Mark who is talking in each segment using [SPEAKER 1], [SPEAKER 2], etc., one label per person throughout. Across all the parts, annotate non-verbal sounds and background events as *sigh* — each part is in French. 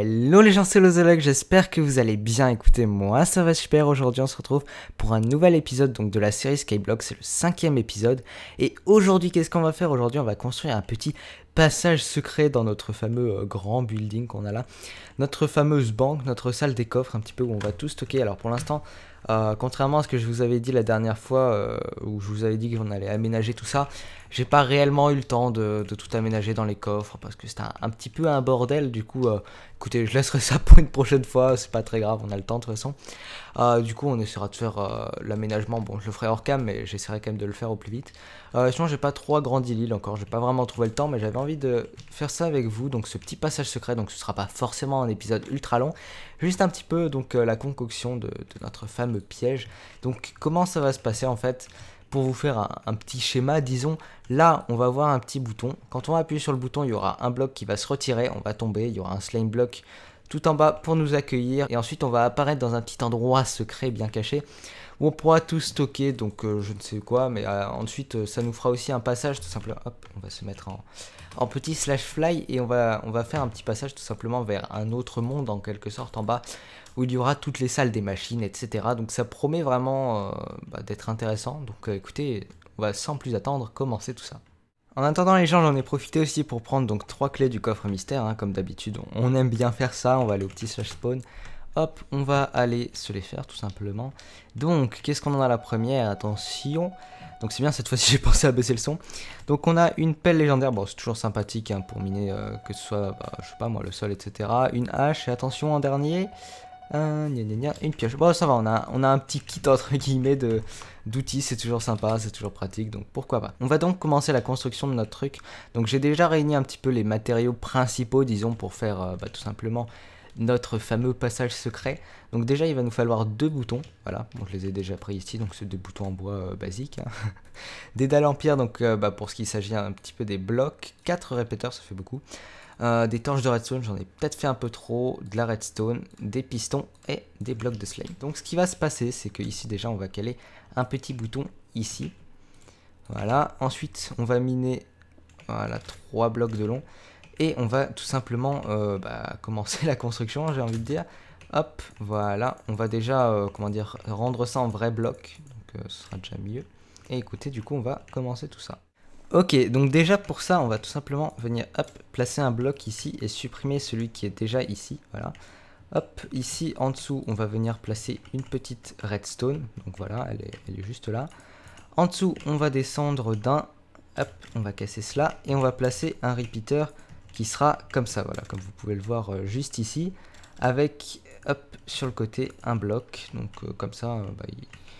[SPEAKER 1] Hello les gens c'est l'Ozologue, j'espère que vous allez bien. Écoutez, moi ça va super. Aujourd'hui, on se retrouve pour un nouvel épisode donc de la série Skyblock. C'est le cinquième épisode. Et aujourd'hui, qu'est-ce qu'on va faire Aujourd'hui, on va construire un petit passage secret dans notre fameux euh, grand building qu'on a là. Notre fameuse banque, notre salle des coffres, un petit peu où on va tout stocker. Alors pour l'instant, euh, contrairement à ce que je vous avais dit la dernière fois, euh, où je vous avais dit qu'on allait aménager tout ça, j'ai pas réellement eu le temps de, tout aménager dans les coffres parce que c'était un, petit peu un bordel. Du coup, euh, écoutez, je laisserai ça *laughs* pour une prochaine fois. C'est pas très grave, on a le temps de toute façon. Euh, du coup, on essaiera de faire euh, l'aménagement. Bon, je le ferai hors cam, mais j'essaierai quand même de le faire au plus vite. sinon, j'ai pas trop grandi l'île encore. J'ai pas vraiment trouvé le temps, mais j'avais envie de faire ça avec vous. Donc, ce petit passage secret. Donc, ce sera pas forcément un épisode ultra long. Juste un petit peu, donc, la concoction de, de notre fameux piège. Donc, comment ça va se passer en fait pour vous faire un, petit schéma, disons, là, on va avoir un petit bouton. Quand on va appuyer sur le bouton, il y aura un bloc qui va se retirer, on va tomber, il y aura un slime block tout en bas pour nous accueillir. Et ensuite, on va apparaître dans un petit endroit secret bien caché où on pourra tout stocker, donc euh, je ne sais quoi. Mais euh, ensuite, euh, ça nous fera aussi un passage, tout simplement. Hop, on va se mettre en, petit slash fly et on va, on va faire un petit passage tout simplement vers un autre monde en quelque sorte en bas où il y aura toutes les salles des machines, etc. Donc ça promet vraiment euh, bah, d'être intéressant. Donc euh, écoutez, on va sans plus attendre commencer tout ça. En attendant les gens, j'en ai profité aussi pour prendre donc trois clés du coffre mystère, hein. comme d'habitude. On aime bien faire ça, on va aller au petit slash spawn. Hop, on va aller se les faire tout simplement. Donc, qu'est-ce qu'on en a la première Attention. Donc c'est bien, cette fois-ci *laughs* j'ai pensé à baisser le son. Donc on a une pelle légendaire, bon c'est toujours sympathique hein, pour miner euh, que ce soit, bah, je sais pas moi, le sol, etc. Une hache, et attention en dernier, une pioche. Bon, ça va, on a, un petit kit entre guillemets d'outils, c'est toujours sympa, c'est toujours pratique, donc pourquoi pas. On va donc commencer la construction de notre truc. Donc j'ai déjà réuni un petit peu les matériaux principaux, disons, pour faire euh, bah, tout simplement notre fameux passage secret. Donc déjà, il va nous falloir deux boutons, voilà, donc je les ai déjà pris ici, donc c'est deux boutons en bois basique, euh, basiques. Hein. *laughs* Des dalles en pierre, donc euh, bah, pour ce qu'il s'agit un petit peu des blocs, quatre répéteurs, ça fait beaucoup. Euh, des torches de redstone, j'en ai peut-être fait un peu trop, de la redstone, des pistons et des blocs de slime. Donc ce qui va se passer, c'est que ici déjà on va caler un petit bouton ici. Voilà, ensuite on va miner voilà, trois blocs de long et on va tout simplement euh, bah, *laughs* commencer la construction, j'ai envie de dire. Hop, voilà, on va déjà, euh, comment dire, rendre ça en vrai bloc, donc ce sera déjà mieux. Et écoutez, du coup on va commencer tout ça. Ok, donc déjà pour ça, on va tout simplement venir placer un bloc ici et supprimer celui qui est déjà ici. Voilà. Hop, ici en dessous, on va venir placer une petite redstone. Donc voilà, elle est, juste là. En dessous, on va descendre d'un. Hop, on va casser cela et on va placer un repeater qui sera comme ça. Voilà, comme vous pouvez le voir euh, juste ici. Avec, hop, sur le côté, un bloc. Donc euh, comme ça, euh, bah,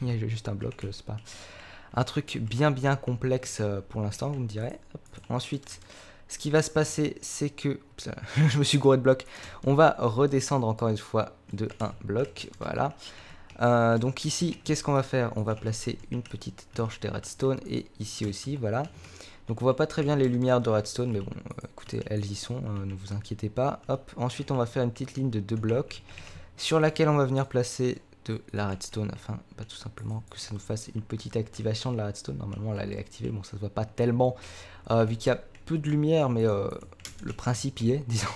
[SPEAKER 1] il y a juste un bloc, c'est pas... Un truc bien bien complexe euh, pour l'instant, vous me direz. Ensuite, ce qui va se passer, c'est que... *laughs* je me suis gouré de bloc. On va redescendre encore une fois de un bloc, voilà. Euh, donc ici, qu'est-ce qu'on va faire On va placer une petite torche des redstone et ici aussi, voilà. Donc on voit pas très bien les lumières de redstone, mais bon, euh, écoutez, elles y sont, ne vous inquiétez pas. Hop, ensuite on va faire une petite ligne de deux blocs sur laquelle on va venir placer de la redstone afin pas bah, tout simplement que ça nous fasse une petite activation de la redstone. Normalement là elle est activée, bon ça se voit pas tellement euh, vu qu'il y a peu de lumière mais euh, le principe y est *laughs* disons.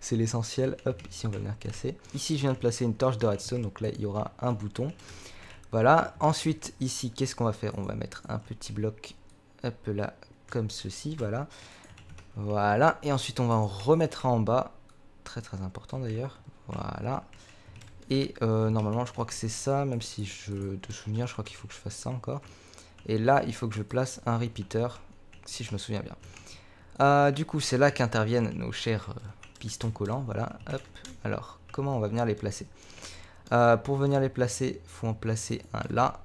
[SPEAKER 1] C'est l'essentiel. Hop, ici on va venir casser. Ici je viens de placer une torche de redstone, donc là il y aura un bouton. Voilà, ensuite ici qu'est-ce qu'on va faire On va mettre un petit bloc, hop là, comme ceci, voilà. Voilà, et ensuite on va en remettre en bas, très très important d'ailleurs, voilà. Et euh, normalement, je crois que c'est ça, même si je, te souviens, je crois qu'il faut que je fasse ça encore. Et là, il faut que je place un repeater, si je me souviens bien. Ah, du coup, c'est là qu'interviennent nos chers euh, pistons collants. Voilà, hop. Alors, comment on va venir les placer ah, Pour venir les placer, faut en placer un là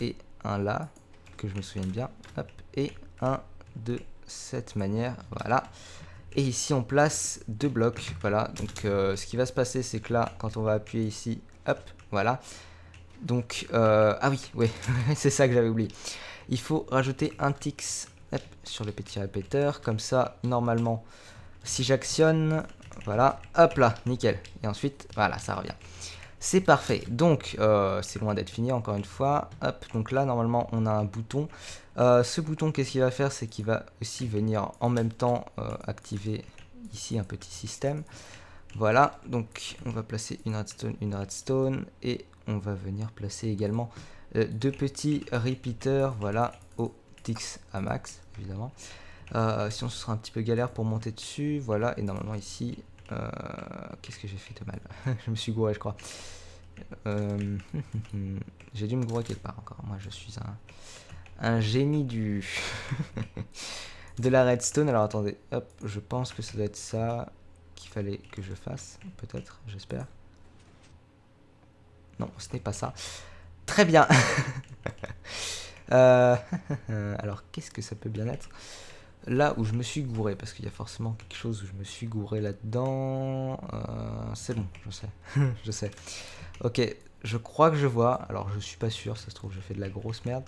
[SPEAKER 1] et un là, que je me souvienne bien. Hop, et un de cette manière. Voilà. Et ici, on place deux blocs. Voilà, donc euh, ce qui va se passer, c'est que là, quand on va appuyer ici, hop, voilà. Donc, euh, ah oui, oui, *laughs* c'est ça que j'avais oublié. Il faut rajouter un tix sur le petit répéteur. Comme ça, normalement, si j'actionne, voilà, hop là, nickel. Et ensuite, voilà, ça revient. C'est parfait. Donc, euh, c'est loin d'être fini encore une fois. Hop, donc là, normalement, on a un bouton. Euh, ce bouton, qu'est-ce qu'il va faire C'est qu'il va aussi venir en même temps euh, activer ici un petit système. Voilà, donc on va placer une redstone, une redstone et on va venir placer également deux petits repeaters, voilà, au TX à max, évidemment. si on se sera un petit peu galère pour monter dessus, voilà, et normalement ici, euh, qu'est-ce que j'ai fait de mal *laughs* Je me suis gouré, je crois. Euh, *laughs* j'ai dû me gourer quelque part encore. Moi, je suis un, génie du *laughs* de la redstone. Alors, attendez. Hop, je pense que ça doit être ça qu'il fallait que je fasse. Peut-être, j'espère. Non, ce n'est pas ça. Très bien. Euh, alors, qu'est-ce que ça peut bien être Là où je me suis gouré, parce qu'il y a forcément quelque chose où je me suis gouré là-dedans. Euh, c'est bon, je sais. *laughs* je sais. Ok, je crois que je vois. Alors je suis pas sûr, ça se trouve je fais de la grosse merde.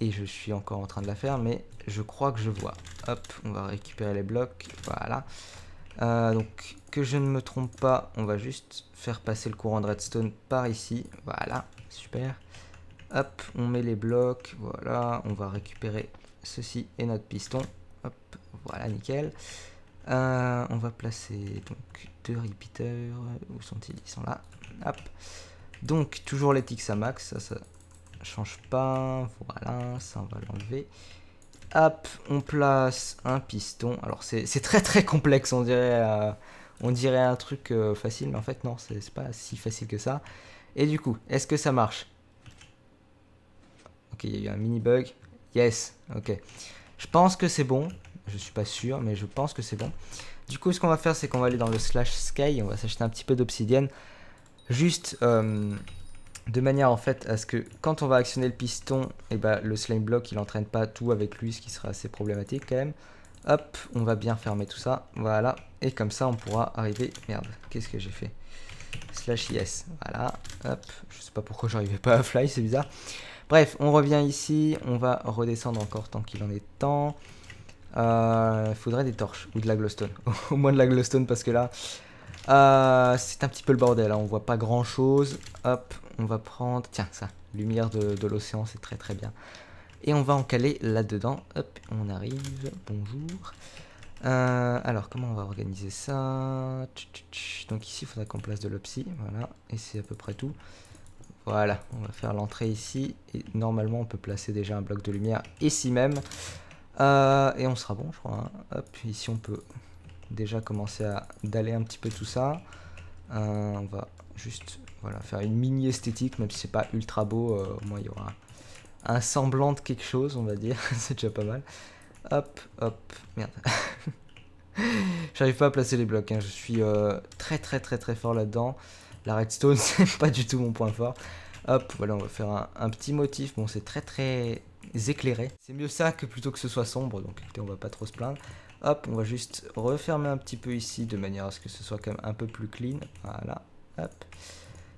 [SPEAKER 1] Et je suis encore en train de la faire, mais je crois que je vois. Hop, on va récupérer les blocs. Voilà. Euh, donc que je ne me trompe pas, on va juste faire passer le courant de redstone par ici. Voilà, super. Hop, on met les blocs. Voilà, on va récupérer ceci et notre piston. Hop, voilà, nickel. Euh, on va placer donc deux repeaters. Où sont-ils Ils sont là. Hop. Donc, toujours les tics à max. Ça, ça change pas. Voilà, ça, on va l'enlever. Hop, on place un piston. Alors, c'est très très complexe, on dirait. Euh, on dirait un truc euh, facile, mais en fait, non, c'est pas si facile que ça. Et du coup, est-ce que ça marche Ok, il y a eu un mini bug. Yes, ok. Je pense que c'est bon. Je suis pas sûr, mais je pense que c'est bon. Du coup, ce qu'on va faire, c'est qu'on va aller dans le slash sky. On va s'acheter un petit peu d'obsidienne. Juste euh, de manière en fait à ce que quand on va actionner le piston, et eh ben, le slime block il entraîne pas tout avec lui, ce qui sera assez problématique quand même. Hop, on va bien fermer tout ça. Voilà. Et comme ça, on pourra arriver. Merde, qu'est-ce que j'ai fait Slash yes. Voilà. Hop. Je sais pas pourquoi j'arrivais pas à fly, c'est bizarre. Bref, on revient ici, on va redescendre encore tant qu'il en est temps. Euh, il faudrait des torches ou de la glowstone. *laughs* Au moins de la glowstone parce que là, euh, c'est un petit peu le bordel. Hein. On voit pas grand chose. Hop, on va prendre... Tiens, ça, lumière de, l'océan, c'est très très bien. Et on va en caler là-dedans. Hop, on arrive. Bonjour. Euh, alors, comment on va organiser ça Donc ici, il faudra qu'on place de l'opsy. Voilà, et c'est à peu près tout. Voilà, on va faire l'entrée ici. Et normalement, on peut placer déjà un bloc de lumière ici même. Euh, et on sera bon, je crois. Hein. Hop, ici, on peut déjà commencer à d'aller un petit peu tout ça. Euh, on va juste voilà, faire une mini esthétique, même si c'est pas ultra beau. Euh, au moins, il y aura un semblant de quelque chose, on va dire. *laughs* c'est déjà pas mal. Hop, hop, merde. *laughs* J'arrive pas à placer les blocs. Hein. Je suis très, très, très, très fort là-dedans. La redstone, *laughs* c'est pas du tout mon point fort. Hop, voilà, on va faire un, petit motif. Bon, c'est très très éclairé. C'est mieux ça que plutôt que ce soit sombre, donc écoutez, on va pas trop se plaindre. Hop, on va juste refermer un petit peu ici de manière à ce que ce soit quand même un peu plus clean. Voilà, hop.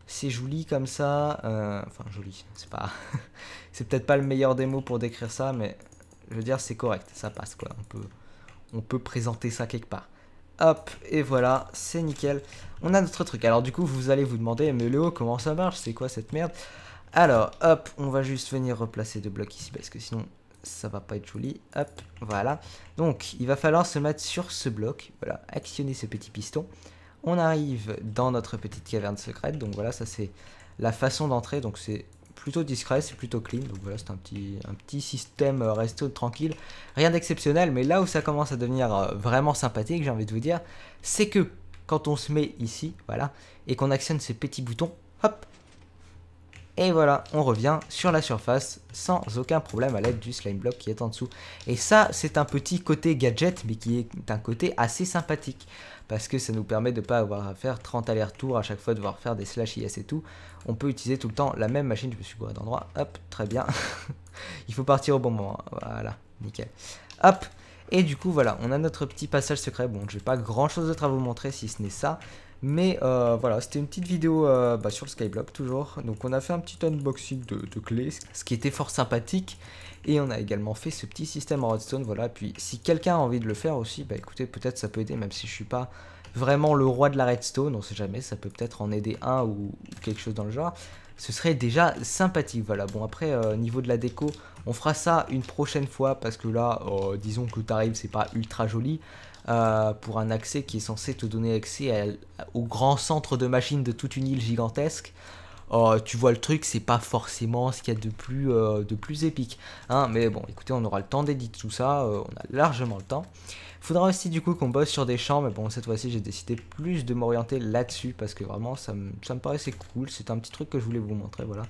[SPEAKER 1] C'est joli comme ça. Euh, enfin, joli, c'est pas... *laughs* c'est peut-être pas le meilleur des mots pour décrire ça, mais je veux dire, c'est correct, ça passe quoi. On peut, on peut présenter ça quelque part. Hop, et voilà, c'est nickel. On a notre truc. Alors du coup, vous allez vous demander, mais Léo, comment ça marche C'est quoi cette merde Alors, hop, on va juste venir replacer deux blocs ici, parce que sinon, ça va pas être joli. Hop, voilà. Donc, il va falloir se mettre sur ce bloc. Voilà, actionner ce petit piston. On arrive dans notre petite caverne secrète. Donc voilà, ça c'est la façon d'entrer. Donc c'est plutôt discret, c'est plutôt clean. Donc voilà, c'est un petit, un petit système euh, resto tranquille. Rien d'exceptionnel, mais là où ça commence à devenir euh, vraiment sympathique, j'ai envie de vous dire, c'est que quand on se met ici, voilà, et qu'on actionne ces petits boutons, hop, et voilà, on revient sur la surface sans aucun problème à l'aide du slime block qui est en dessous. Et ça, c'est un petit côté gadget, mais qui est un côté assez sympathique. Parce que ça nous permet de ne pas avoir à faire 30 allers-retours à chaque fois, devoir faire des slash IS et tout. On peut utiliser tout le temps la même machine. Je me suis gouré d'endroit. Hop, très bien. *laughs* Il faut partir au bon moment. Hein. Voilà, nickel. Hop, et du coup, voilà, on a notre petit passage secret. Bon, je n'ai pas grand chose d'autre à vous montrer si ce n'est ça. Mais euh, voilà, c'était une petite vidéo euh, bah, sur le Skyblock toujours. Donc on a fait un petit unboxing de, clés, ce qui était fort sympathique. Et on a également fait ce petit système en redstone, voilà. Puis si quelqu'un a envie de le faire aussi, bah écoutez, peut-être ça peut aider, même si je suis pas vraiment le roi de la redstone, on sait jamais, ça peut peut-être en aider un ou quelque chose dans le genre. Ce serait déjà sympathique, voilà. Bon après, euh, niveau de la déco, on fera ça une prochaine fois parce que là, euh, disons que t'arrives, c'est pas ultra joli. Euh, pour un accès qui est censé te donner accès au grand centre de machines de toute une île gigantesque. Oh, tu vois le truc, c'est pas forcément ce qu'il y a de plus, euh, de plus épique. Hein, mais bon, écoutez, on aura le temps d'éditer tout ça, euh, on a largement le temps. Faudra aussi du coup qu'on bosse sur des champs, mais bon, cette fois-ci j'ai décidé plus de m'orienter là-dessus parce que vraiment ça, me, paraissait cool. C'est un petit truc que je voulais vous montrer, voilà.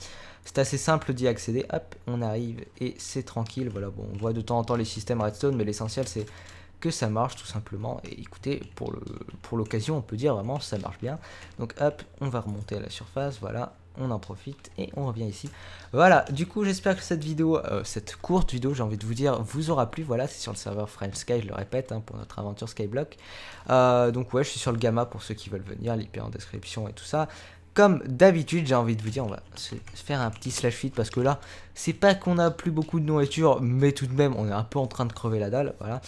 [SPEAKER 1] C'est assez simple d'y accéder, hop, on arrive et c'est tranquille. Voilà, bon, on voit de temps en temps les systèmes redstone, mais l'essentiel c'est que ça marche tout simplement. Et écoutez, pour l'occasion, pour on peut dire vraiment ça marche bien. Donc hop, on va remonter à la surface, voilà, on en profite et on revient ici. Voilà, du coup j'espère que cette vidéo, euh, cette courte vidéo j'ai envie de vous dire, vous aura plu. Voilà, c'est sur le serveur Friends Sky, je le répète, hein, pour notre aventure Skyblock. Euh, donc ouais, je suis sur le Gamma pour ceux qui veulent venir, l'IP en description et tout ça. Comme d'habitude, j'ai envie de vous dire, on va se faire un petit slash feed parce que là, c'est pas qu'on a plus beaucoup de nourriture, mais tout de même, on est un peu en train de crever la dalle, voilà.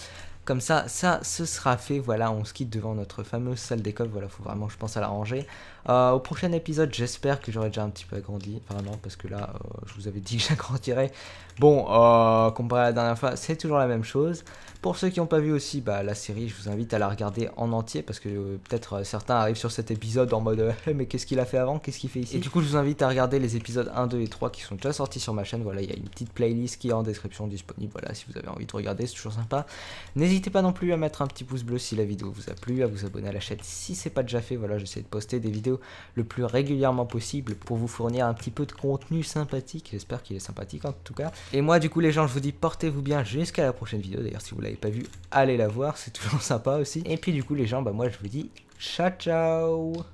[SPEAKER 1] Comme ça, ça, ce sera fait. Voilà, on se quitte devant notre fameuse salle d'école. Voilà, faut vraiment, je pense, à la ranger. Euh, au prochain épisode, j'espère que j'aurai déjà un petit peu agrandi. vraiment, parce que là, euh, je vous avais dit que *laughs* j'agrandirais. Bon, euh, comparé à la dernière fois, c'est toujours la même chose. Pour ceux qui n'ont pas vu aussi bah, la série, je vous invite à la regarder en entier parce que peut-être certains arrivent sur cet épisode en mode *laughs* mais qu'est-ce qu'il a fait avant Qu'est-ce qu'il fait ici Et du coup, je vous invite à regarder les épisodes 1, 2 et 3 qui sont déjà sortis sur ma chaîne. Voilà, il y a une petite playlist qui est en description disponible. Voilà, si vous avez envie de regarder, c'est toujours sympa. N'hésitez N'hésitez pas non plus à mettre un petit pouce bleu si la vidéo vous a plu, à vous abonner à la chaîne si c'est pas déjà fait. Voilà, j'essaie de poster des vidéos le plus régulièrement possible pour vous fournir un petit peu de contenu sympathique. J'espère qu'il est sympathique en tout cas. Et moi, du coup, les gens, je vous dis portez-vous bien jusqu'à la prochaine vidéo. D'ailleurs, si vous l'avez pas vue, allez la voir, c'est *laughs* toujours sympa aussi. Et puis, du coup, les gens, bah moi, je vous dis ciao ciao